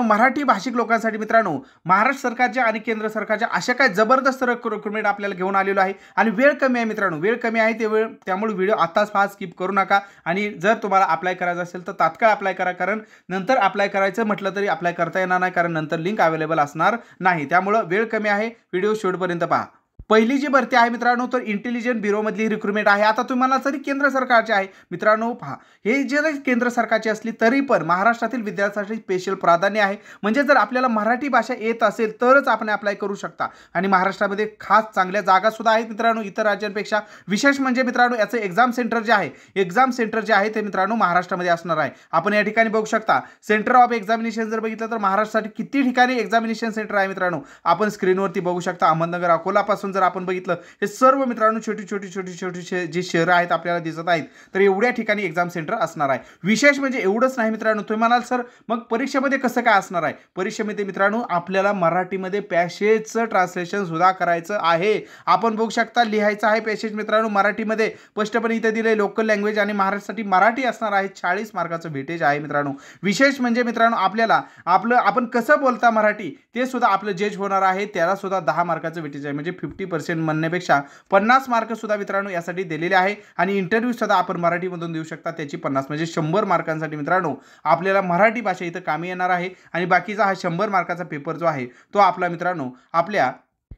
मराठी भाषिक लोकांसाठी मित्रांनो महाराष्ट्र सरकारच्या आणि केंद्र सरकारच्या अशा काय जबरदस्त रिक्रुटमेंट आपल्याला घेऊन आलेलो आहे आणि वेळ कमी आहे मित्रांनो वेळ कमी आहे ते वेळ त्यामुळे व्हिडिओ आताच फास्ट स्किप करू नका आणि जर तुम्हाला अप्लाय करायचं असेल तर तात्काळ अप्लाय करा कारण नंतर अप्लाय करायचं म्हटलं तरी अप्लाय करता येणार नाही कारण नंतर लिंक अवेलेबल असणार नाही त्यामुळं वेळ कमी आहे व्हिडिओ शेवटपर्यंत पहा पहिली जी भरती आहे मित्रांनो तर ब्युरो ब्युरोमधली रिक्रुटमेंट आहे आता तुम्हाला जरी केंद्र सरकारची आहे मित्रांनो पहा हे जरी केंद्र सरकारची असली तरी पण महाराष्ट्रातील विद्यार्थ्यांसाठी स्पेशल प्राधान्य आहे म्हणजे जर आपल्याला मराठी भाषा येत असेल तरच आपण अप्लाय करू शकता आणि महाराष्ट्रामध्ये खास चांगल्या जागासुद्धा आहेत मित्रांनो इतर राज्यांपेक्षा विशेष म्हणजे मित्रांनो याचं एक्झाम सेंटर जे आहे एक्झाम सेंटर जे आहे ते मित्रांनो महाराष्ट्रामध्ये असणार आहे आपण या ठिकाणी बघू शकता सेंटर ऑफ एक्झामिनेशन जर बघितलं तर महाराष्ट्रासाठी किती ठिकाणी एक्झामिनेशन सेंटर आहे मित्रांनो आपण स्क्रीनवरती बघू शकता अहमदनगर अकोलापासून जर जर आपण बघितलं हे सर्व मित्रांनो छोटी छोटी छोटी छोटी जे शहर आहेत आपल्याला दिसत आहेत तर एवढ्या ठिकाणी एक्झाम सेंटर असणार आहे विशेष म्हणजे एवढंच नाही मित्रांनो तुम्ही म्हणाल सर मग परीक्षेमध्ये कसं काय असणार आहे परीक्षेमध्ये मित्रांनो आपल्याला मराठीमध्ये पॅसेजचं ट्रान्सलेशन सुद्धा करायचं आहे आपण बघू शकता लिहायचं आहे पॅसेज मित्रांनो मराठीमध्ये स्पष्टपणे इथे दिले लोकल लँग्वेज आणि महाराष्ट्रासाठी मराठी असणार आहे चाळीस मार्काचं भेटेज आहे मित्रांनो विशेष म्हणजे मित्रांनो आपल्याला आपलं आपण कसं बोलता मराठी ते सुद्धा आपलं जज होणार आहे त्याला सुद्धा दहा मार्काचं भेटेज आहे म्हणजे फिफ्टी फिफ्टी पर्सेंट म्हणण्यापेक्षा पन्नास सुद्धा मित्रांनो यासाठी दिलेले आहे आणि सुद्धा आपण मराठीमधून देऊ शकता त्याची पन्नास म्हणजे शंभर मार्कांसाठी मित्रांनो आपल्याला मराठी भाषा इथं कामी येणार आहे आणि बाकीचा हा शंभर मार्काचा पेपर जो आहे तो आपला मित्रांनो आपल्या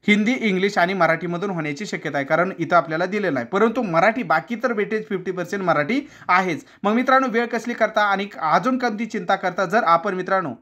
हिंदी इंग्लिश आणि मराठीमधून होण्याची शक्यता आहे कारण इथं आपल्याला दिलेलं आहे परंतु मराठी बाकी तर वेटेज फिफ्टी पर्सेंट मराठी आहेच मग मित्रांनो वेळ कसली करता आणि अजून कधी चिंता करता जर आपण मित्रांनो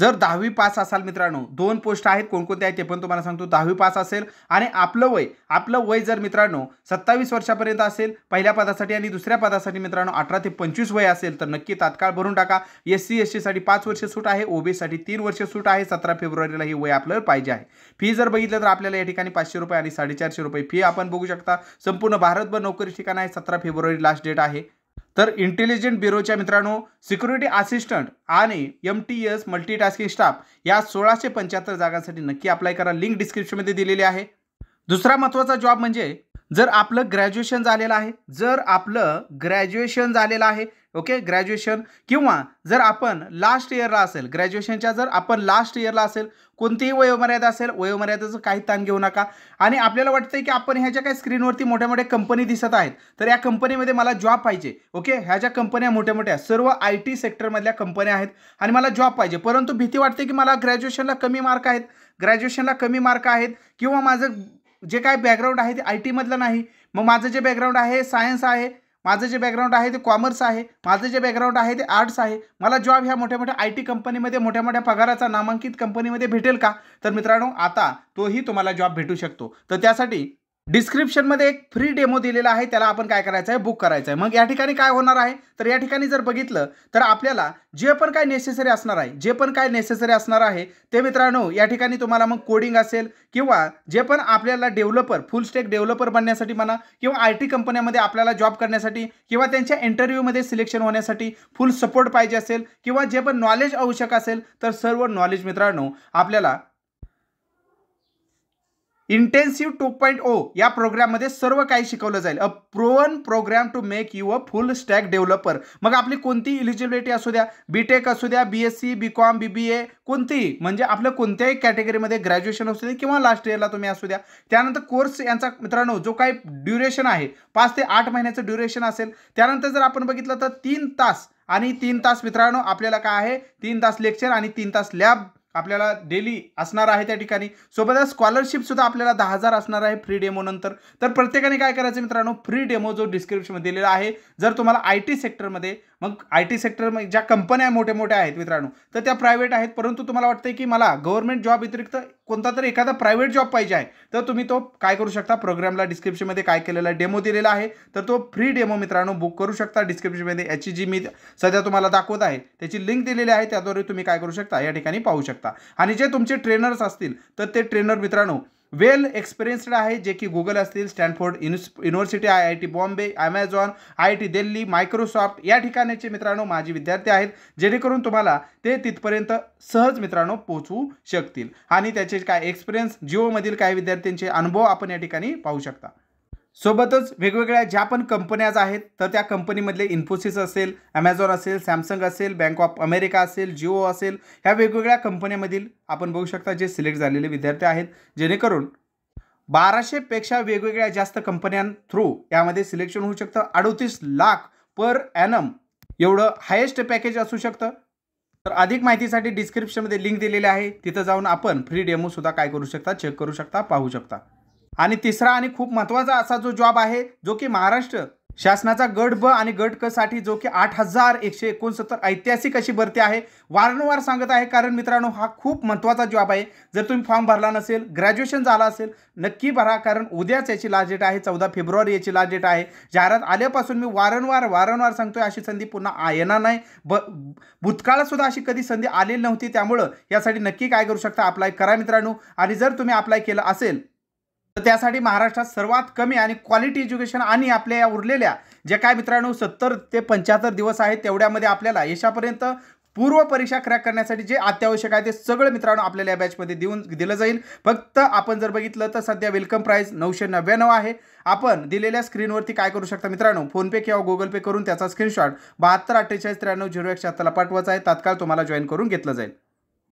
जर दहावी पास असाल मित्रांनो दोन पोस्ट आहेत कोणकोणत्या आहेत ते पण तुम्हाला सांगतो दहावी पास असेल आणि आपलं वय आपलं वय जर मित्रांनो सत्तावीस वर्षापर्यंत असेल पहिल्या पदासाठी आणि दुसऱ्या पदासाठी मित्रांनो अठरा ते पंचवीस वय असेल तर नक्की तात्काळ भरून टाका एस सी एस टीसाठी पाच वर्ष सूट आहे ओबीसीसाठी तीन वर्ष सूट आहे सतरा फेब्रुवारीला ही वय आपल्याला पाहिजे आहे फी जर बघितलं तर आपल्याला या ठिकाणी पाचशे रुपये आणि साडेचारशे रुपये फी आपण बघू शकता संपूर्ण भारतभर नोकरी ठिकाण आहे सतरा फेब्रुवारी लास्ट डेट आहे तर इंटेलिजंट ब्युरोच्या मित्रांनो सिक्युरिटी असिस्टंट आणि M T S multitasking staff या सोळाशे पंच्याहत्तर जागांसाठी नक्की अप्लाय करा लिंक डिस्क्रिप्शनमध्ये दिलेली आहे दुसरा महत्त्वाचा जॉब म्हणजे जर आपलं ग्रॅज्युएशन झालेलं आहे जर आपलं ग्रॅज्युएशन झालेलं आहे ओके ग्रॅज्युएशन किंवा जर आपण लास्ट इयरला असेल ग्रॅज्युएशनच्या जर आपण लास्ट इयरला असेल कोणतीही वयोमर्यादा असेल वयोमर्यादेचं काही ताण घेऊ नका आणि आपल्याला वाटतं की आपण ह्या ज्या काही स्क्रीनवरती मोठ्या मोठ्या कंपनी दिसत आहेत तर या कंपनीमध्ये मला जॉब पाहिजे ओके ह्या ज्या कंपन्या मोठ्या मोठ्या सर्व आय टी सेक्टरमधल्या कंपन्या आहेत आणि मला जॉब पाहिजे परंतु भीती वाटते की मला ग्रॅज्युएशनला कमी मार्क आहेत ग्रॅज्युएशनला कमी मार्क आहेत किंवा माझं जे काय बॅकग्राऊंड आहे ते आय टीमधलं नाही मग माझं जे बॅकग्राऊंड आहे सायन्स आहे माझं जे बॅकग्राऊंड आहे ते कॉमर्स आहे माझं जे बॅकग्राऊंड आहे ते आर्ट्स आहे मला जॉब ह्या मोठ्या मोठ्या आय टी कंपनीमध्ये मोठ्या मोठ्या पगाराचा नामांकित कंपनीमध्ये भेटेल का तर मित्रांनो आता तोही तुम्हाला जॉब भेटू शकतो तर त्यासाठी डिस्क्रिप्शनमध्ये एक फ्री डेमो दिलेला आहे त्याला आपण काय करायचं आहे बुक करायचं आहे मग या ठिकाणी काय होणार आहे तर या ठिकाणी जर बघितलं तर आपल्याला जे पण काय नेसेसरी असणार आहे जे पण काय नेसेसरी असणार आहे ते मित्रांनो या ठिकाणी तुम्हाला मग कोडिंग असेल किंवा जे पण आपल्याला डेव्हलपर फुल स्टेक डेव्हलपर बनण्यासाठी म्हणा किंवा आय टी कंपन्यामध्ये आपल्याला जॉब करण्यासाठी किंवा त्यांच्या इंटरव्ह्यूमध्ये सिलेक्शन होण्यासाठी फुल सपोर्ट पाहिजे असेल किंवा जे पण नॉलेज आवश्यक असेल तर सर्व नॉलेज मित्रांनो आपल्याला इंटेन्सिव्ह टू पॉईंट ओ या प्रोग्राममध्ये सर्व काही शिकवलं जाईल a proven program to make you a full stack developer मग आपली कोणती इलिजिबिलिटी असू द्या बीटेक असू द्या B S C BCom B B A कोणतीही म्हणजे आपलं कोणत्याही कॅटेगरीमध्ये ग्रॅज्युएशन असू दे किंवा लास्ट इयरला तुम्ही असू द्या त्यानंतर कोर्स यांचा मित्रांनो जो काही ड्युरेशन आहे पाच ते आठ महिन्याचं ड्युरेशन असेल त्यानंतर जर आपण बघितलं तर तीन तास आणि तीन तास मित्रांनो आपल्याला काय आहे तीन तास लेक्चर आणि तीन तास लॅब आपल्याला डेली असणार आहे त्या ठिकाणी सोबतच सुद्धा आपल्याला दहा हजार असणार आहे फ्री डेमो नंतर तर प्रत्येकाने काय करायचं मित्रांनो फ्री डेमो जो डिस्क्रिप्शनमध्ये दिलेला आहे जर तुम्हाला आय टी सेक्टरमध्ये मग आय टी सेक्टर ज्या कंपन्या मोठ्या मोठ्या आहेत मित्रांनो तर त्या प्रायव्हेट आहेत परंतु तुम्हाला वाटतंय की मला गव्हर्मेंट जॉब व्यतिरिक्त कोणता तरी एखादा प्रायव्हेट जॉब पाहिजे आहे तर तुम्ही तो काय करू शकता प्रोग्रामला डिस्क्रिप्शनमध्ये काय केलेला डेमो दिलेला आहे तर तो फ्री डेमो मित्रांनो बुक करू शकता डिस्क्रिप्शनमध्ये याची जी मी सध्या तुम्हाला दाखवत आहे त्याची लिंक दिलेली आहे त्याद्वारे तुम्ही काय करू शकता या ठिकाणी पाहू शकता आणि जे तुमचे ट्रेनर्स असतील तर ते ट्रेनर मित्रांनो वेल एक्सपिरियन्स्ड आहे जे की गुगल असतील स्टॅनफोर्ड युनिस university I I T Bombay Amazon I I T Delhi Microsoft या ठिकाणीचे मित्रांनो माझे विद्यार्थी आहेत जेणेकरून तुम्हाला ते तिथपर्यंत सहज मित्रांनो पोहोचवू शकतील आणि त्याचे काय एक्सपिरियन्स जिओमधील काही विद्यार्थ्यांचे अनुभव आपण या ठिकाणी पाहू शकता सोबतच वेगवेगळ्या ज्या पण कंपन्याज आहेत तर त्या कंपनीमधले इन्फोसिस असेल ॲमेझॉन असेल सॅमसंग असेल बँक ऑफ अमेरिका असेल जिओ असेल ह्या वेगवेगळ्या कंपन्यांमधील आपण बघू शकता जे सिलेक्ट झालेले विद्यार्थी आहेत जेणेकरून बाराशेपेक्षा वेगवेगळ्या जास्त कंपन्यां थ्रू यामध्ये सिलेक्शन होऊ शकतं अडोतीस लाख पर ॲनम एवढं हायेस्ट पॅकेज असू शकतं तर अधिक माहितीसाठी डिस्क्रिप्शनमध्ये लिंक दिलेली आहे तिथं जाऊन आपण फ्री डेमोसुद्धा काय करू शकता चेक करू शकता पाहू शकता आणि तिसरा आणि खूप महत्त्वाचा असा जो जॉब आहे जो की महाराष्ट्र शासनाचा गट ब आणि गट क साठी जो की आठ हजार एकशे एकोणसत्तर ऐतिहासिक अशी भरती आहे वारंवार सांगत आहे कारण मित्रांनो हा खूप महत्त्वाचा जॉब आहे जर तुम्ही फॉर्म भरला नसेल ग्रॅज्युएशन झाला असेल नक्की भरा कारण उद्याच याची लास्ट डेट आहे चौदा फेब्रुवारी याची लास्ट डेट आहे जाहिरात आल्यापासून मी वारंवार वारंवार सांगतोय अशी संधी पुन्हा येणार नाही ब भूतकाळातसुद्धा अशी कधी संधी आलेली नव्हती त्यामुळं यासाठी नक्की काय करू शकता अप्लाय करा मित्रांनो आणि जर तुम्ही अप्लाय केलं असेल तर त्यासाठी महाराष्ट्रात सर्वात कमी आणि क्वालिटी एज्युकेशन आणि आपल्या या उरलेल्या जे काय मित्रांनो सत्तर ते पंच्याहत्तर दिवस आहेत तेवढ्यामध्ये आपल्याला यशापर्यंत पूर्व परीक्षा क्रॅक करण्यासाठी जे अत्यावश्यक आहे ते सगळं मित्रांनो आपल्याला या बॅचमध्ये देऊन दिलं जाईल फक्त आपण जर बघितलं तर सध्या वेलकम प्राईज नऊशे नव्याण्णव आहे आपण दिलेल्या स्क्रीनवरती काय करू शकता मित्रांनो फोनपे किंवा गुगल पे करून त्याचा स्क्रीनशॉट बहात्तर अठ्ठेचाळीस त्र्याण्णव झिरो एक आत्ताला पाठवायचा आहे तात्काळ तुम्हाला जॉईन करून घेतलं जाईल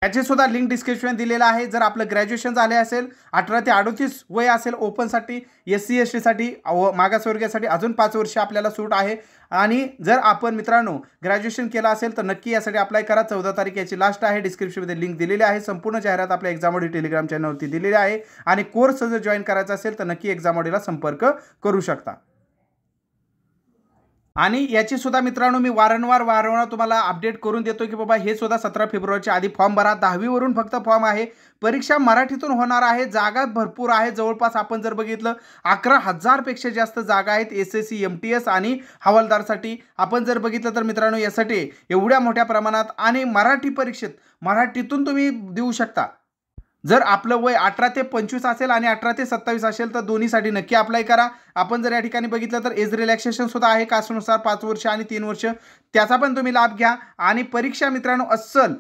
याचे सुद्धा लिंक डिस्क्रिप्शन दिलेलं आहे जर आपलं ग्रॅज्युएशन झाले असेल अठरा ते अडोतीस वय असेल ओपनसाठी एस सी एस टीसाठी व मागासवर्गीयसाठी अजून पाच वर्ष आपल्याला सूट आहे आणि जर आपण मित्रांनो ग्रॅज्युएशन केलं असेल तर नक्की यासाठी अप्लाय करा चौदा तारीख याची लास्ट आहे डिस्क्रिप्शनमध्ये लिंक दिलेली आहे संपूर्ण जाहिरात आपल्या एक्झामॉडी टेलिग्राम चॅनलवरती दिलेली आहे आणि कोर्स जर जॉईन करायचा असेल तर नक्की एक्झामॉडीला संपर्क करू शकता आणि याची सुद्धा मित्रांनो मी वारंवार वारंवार तुम्हाला अपडेट करून देतो की बाबा हे सुद्धा सतरा फेब्रुवारीच्या आधी फॉर्म भरा दहावीवरून फक्त फॉर्म आहे परीक्षा मराठीतून होणार आहे जागा भरपूर आहे जवळपास आपण जर बघितलं अकरा हजारपेक्षा जास्त जागा आहेत S S C M T S आणि हवालदारसाठी आपण जर बघितलं तर मित्रांनो यासाठी एवढ्या मोठ्या प्रमाणात आणि मराठी परीक्षेत मराठीतून तुम्ही देऊ शकता जर आपलं वय अठरा ते पंचवीस असेल आणि अठरा ते सत्तावीस असेल तर दोन्हीसाठी नक्की अप्लाय करा आपण जर या ठिकाणी बघितलं तर एज रिलॅक्सेशन सुद्धा आहे कास्टनुसार पाच वर्ष आणि तीन वर्ष त्याचा पण तुम्ही लाभ घ्या आणि परीक्षा मित्रांनो अस्सल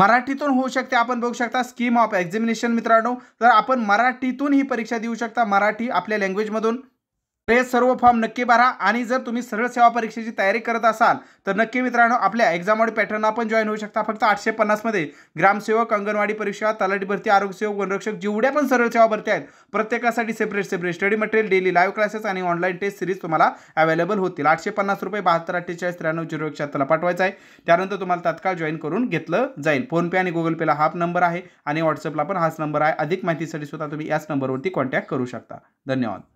मराठीतून होऊ शकते आपण बघू शकता स्कीम ऑफ एक्झामिनेशन मित्रांनो तर आपण मराठीतून ही परीक्षा देऊ शकता मराठी आपल्या लँग्वेजमधून तर हे सर्व फॉर्म नक्की भरा आणि जर तुम्ही सरळ सेवा परीक्षेची तयारी करत असाल तर नक्की मित्रांनो आपल्या एक्झामवाडी पॅटर्नला पण जॉईन होऊ शकता फक्त आठशे पन्नासमध्ये ग्रामसेवक अंगणवाडी परीक्षा तलाठी भरती आरोग्यसेवक वनरक्षक जेवढ्या पण सरळ सेवा भरती आहेत प्रत्येकासाठी separate separate study material daily live classes आणि ऑनलाईन टेस्ट सिरीज तुम्हाला अवेलेबल होतील आठशे पन्नास रुपये बहात्तर अठ्ठेचाळीस त्र्याण्णव झिरो आत्ताला पाठवायचा आहे त्यानंतर तुम्हाला तात्काळ जॉईन करून घेतलं जाईल फोनपे आणि गुगल पेला हा नंबर आहे आणि व्हॉट्सअपला पण हाच नंबर आहे अधिक माहितीसाठी सुद्धा तुम्ही याच नंबरवरती कॉन्टॅक्ट करू शकता धन्यवाद